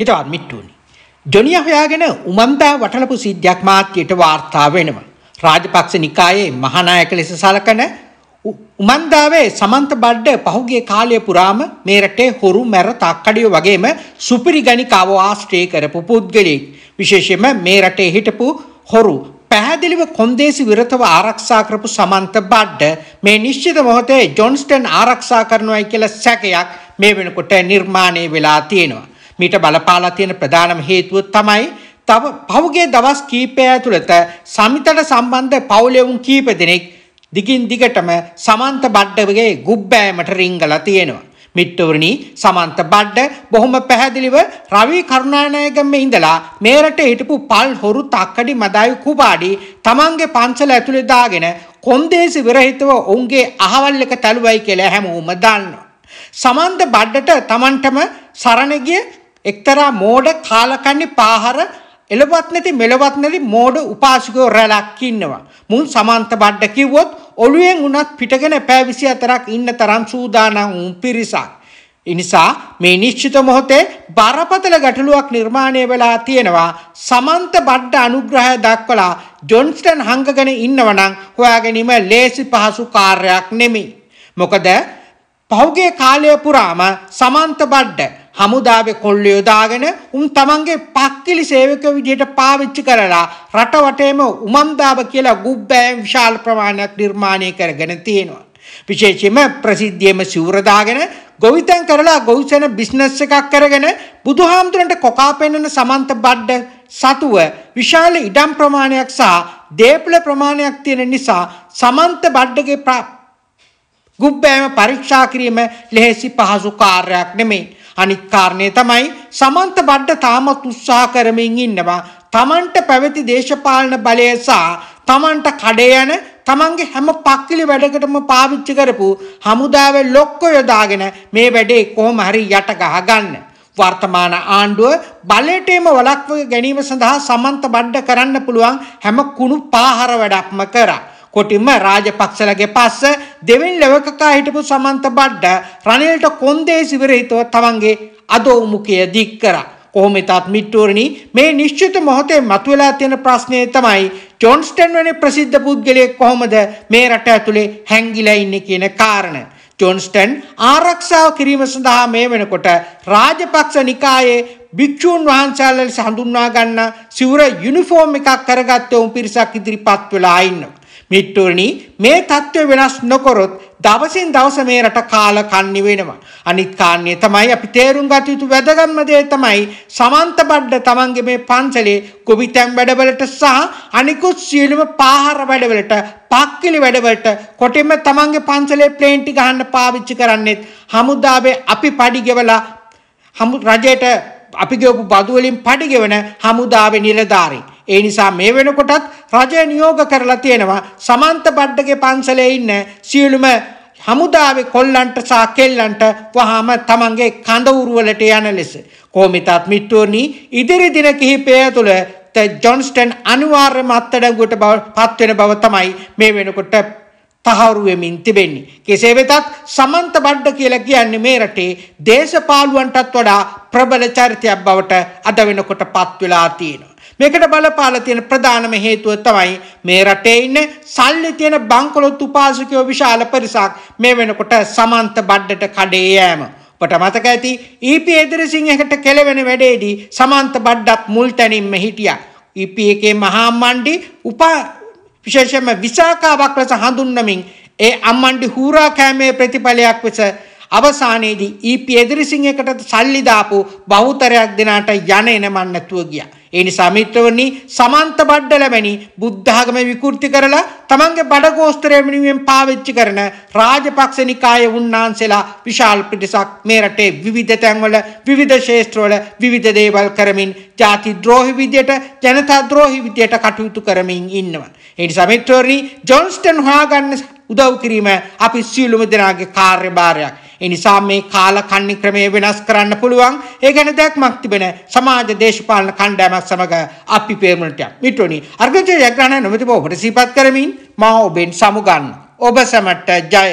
හිතවත් මිට්ටුවනි. ජොනියා හොයාගෙන උමන්දා වටලපු සිද්ධියක් මාත්‍යයට වාර්තා වෙනවා. රාජපක්ෂ නිකායේ මහානායක ලෙස සලකන උමන්දාවේ සමන්ත බඩ්ඩ පහුගිය කාලය පුරාම මේ රටේ හොරු මැර තාක්කඩිය වගේම සුපිරි ගණිකාව ආශ්‍රය කරපු පුද්ගලෙක්. විශේෂයෙන්ම මේ රටේ හිටපු හොරු පැහැදිලිව කොන්දේසි විරතව ආරක්ෂා කරපු සමන්ත බඩ්ඩ මේ නිශ්චිත මොහොතේ ජොන්ස්ටන් ආරක්ෂා කරනවායි කියලා සැකයක් මේ වෙනකොට නිර්මාණය වෙලා තියෙනවා. මීට බලපාලා තියෙන ප්‍රධානම හේතුව තමයි තව පහුගිය දවස් කීපය ඇතුළත සමිතට සම්බන්ධ පවුලෙවුන් කීප දෙනෙක් දිගින් දිගටම සමන්ත බඩ්ඩගේ ගුබ්බෑමට රිංගලා තියෙනවා. මිට්ටවරණි සමන්ත බඩ්ඩ බොහොම පැහැදිලිව රවි කරුණානායකම්ම ඉඳලා මේරට හිටපු පල් හොරු තක්කඩි මදායු කුපාඩි තමන්ගේ පන්සල ඇතුලේ දාගෙන කොන්දේසි විරහිතව ඔවුන්ගේ අහවල් එක තලුවයි කියලා හැමෝම දන්නවා. සමන්ත බඩ්ඩට තමන්ටම සරණ ගිය එක්තරා මෝඩ කාලකන්නේ පාහර එළවත් නැති මෙලවත් නැති මෝඩ උපාසකෝ රැලක් ඉන්නවා. මුන් සමන්ත බඩ කිව්වොත් ඔළුවෙන් උනත් පිටගෙන පෑ 24ක් ඉන්න තරම් සූදානම් උන් පිරිසක්. ඉනිසා මේ නිශ්චිත මොහොතේ බරපතල ගැටලුවක් නිර්මාණය වෙලා තියෙනවා සමන්ත බඩ්ඩ අනුග්‍රහය දක්වලා ජොන්ස්ටන් හංගගෙන ඉන්නවනම් හොයාගැනීම ලේසි පහසු කාර්යයක් නෙමෙයි. මොකද පහුගිය කාලය පුරාම සමන්ත බඩ්ඩ හමුදාවේ කොල්ල යොදාගෙන උන් තමන්ගේ පක්කිලි සේවකයෝ විදිහට පාවිච්චි කරලා රට වටේම උමන්දාබ කියලා ගුබ්බෑම් විශාල ප්‍රමාණයක් නිර්මාණය කරගෙන තියෙනවා. විශේෂයෙන්ම ප්‍රසිද්ධියම සිවුර දාගෙන ගොවිතැන් කරලා ගොවිසෙන බිස්නස් එකක් කරගෙන බුදුහාමුදුරන්ට කොකා පෙන්වන සමන්ත බඩ සතුව විශාල ඉඩම් ප්‍රමාණයක් සහ දේපල ප්‍රමාණයක් තියෙන නිසා සමන්ත බඩගේ ගුබ්බෑම පරීක්ෂා කිරීම ලෙහෙසි පහසු කාර්යයක් නෙමෙයි. අනිත් කාරණය තමයි සමන්ත බඩ්ඩ තාමත් උත්සාහ කරමින් ඉන්නවා තමන්ට පැවති දේශපාලන බලය සහ තමන්ට කඩේ යන තමන්ගේ හැම පක්කිලි වැඩකටම පාවිච්චි කරපු හමුදාවේ ලොක්කො යොදාගෙන මේ වැඩේ කොහොම හරි යට ගහ ගන්න. වර්තමාන ආණ්ඩුව බලයටම වළක්ව ගැනීම සඳහා සමන්ත බඩ්ඩ කරන්න පුළුවන් හැම කුණු පාහර වැඩක්ම කරා. කොටිම රාජපක්ෂලගේ පස්ස දෙවෙනි ලෙවකකා හිටපු සමන්ත බඩ්ඩ රනිල්ට කොන්දේසි විරහිතව තමන්ගේ අදෝමුඛය දික් කරා. කොහොමතත් මිට්ටුවරණි මේ නිශ්චිත මොහොතේ මතුවලා තියෙන ප්‍රශ්නය තමයි ජොන්ස්ටන් වැනි ප්‍රසිද්ධ පුද්ගලයෙක් කොහොමද මේ රට ඇතුලේ හැංගිලා ඉන්නේ කියන කාරණය. ජොන්ස්ටන් ආරක්ෂාව කිරීම සඳහා මේ වෙනකොට රාජපක්ෂ නිකායේ භික්ෂූන් වහන්සේලා හඳුන්වා ගන්න සිවුර යුනිෆෝම් එකක් කරගත්ත උන් පිරිසක් ඉදිරිපත් වෙලා ඉන්නවා. මිට්ටුවනි මේ தত্ত্বය වෙනස් නොකරොත් දවසින් දවස මේ රට කාල කන්නි වෙනවා. අනිත් කාන්නේ තමයි අපි තේරුම් ගත යුතු වැදගත්ම දේ තමයි සමන්ත බඩ තමන්ගේ මේ පන්සලේ කුබිතැම් වැඩවලට සහ අනිකුත් සියලුම පාහර වැඩවලට පක්කිලි වැඩවලට කොටින්ම තමන්ගේ පන්සලේ ප්ලේන් ටික ගහන්න පාවිච්චි කරන්නෙත් හමුදාවේ අපි පඩි ගෙවලා හමු රජයට අපි ගෙවපු බදු වලින් පඩි ගෙවන හමුදාවේ නිලධාරීන් ඒ නිසා මේ වෙනකොටත් රජය නියෝග කරලා තියෙනවා සමන්ත බඩගේ පන්සලේ ඉන්න සියලුම හමුදාවේ කොල්ලන්ට සහ කෙල්ලන්ට වහාම තමන්ගේ කඳවුරු වලට යන ලෙස කොමිතත් මිත්‍රෝනි ඉදිරි දින කිහිපය තුළ ත ජොන්ස්ටන් අනිවාර්යම අත්අඩංගුවට පත් වෙන බව තමයි මේ වෙනකොට තහවුරු වෙමින් තිබෙන්නේ. කෙසේ වෙතත් සමන්ත බඩ කියලා කියන්නේ මේ රටේ දේශපාලුවන්ටත් වඩා ප්‍රබල චරිතයක් බවට අද වෙනකොට පත් වෙලා තියෙනවා. මේකට බලපාලා තියෙන ප්‍රධානම හේතුව තමයි මේ රටේ ඉන්න සල්ලි තියෙන බංකොලොත් උපාසකයෝ විශාල පරිසක් මේ වෙනකොට සමන්ත බඩට කඩේ යෑම. ඔබට මතක ඇති ඊපී e එදිරිසිංහකට කෙලවෙන වැඩේදී සමන්ත බඩ්ඩත් මුල් තැනින්ම හිටියා. ඊපී e එකේ මහා මණ්ඩි උපා විශේෂයෙන්ම විසාකාවක් ලෙස හඳුන්වමින් ඒ අම්මණ්ඩි හූරා කෑමේ ප්‍රතිඵලයක් වෙස අවසානයේදී ඊපී e එදිරිසිංහකට සල්ලි දාපු බහුතරයක් දෙනාට යන එනමන් නැතුව ගියා. ඒ නිසා මිත්‍රවනි සමන්ත බඩඩලමැනි බුද්ධඝම විකෘති කරලා තමන්ගේ බඩගෝස්තරය වෙනුවෙන් පාවිච්චි කරන රාජපක්ෂ නිකායේ උන්නාන්සලා විශාල පිටසක් මේ රටේ විවිධ තැන්වල විවිධ ශේෂ්ත්‍රවල විවිධ දේවල් කරමින් ಜಾති ද්‍රෝහි විදියට ජනතා ද්‍රෝහි විදියට කටයුතු කරමින් ඉන්නවා. ඒ නිසා මිත්‍රවනි ජොන්ස්ටන් හොයාගන්න උදව් කිරීම අපි සියලුම දෙනාගේ කාර්යභාරයක්. එනිසා මේ කාලකන්ණි ක්‍රමය වෙනස් කරන්න පුළුවන්. ඒ ගැන දැක්මක් තිබෙන සමාජ දේශපාලන කණ්ඩායමක් සමග අපි පේමනට යක්. මිත්‍රෝනි, අර්ගජය යග්‍රහණ නොමැතිව ඔබට සිහිපත් කරමින් මා ඔබෙන් සමුගන්න. ඔබ සැමට ජය.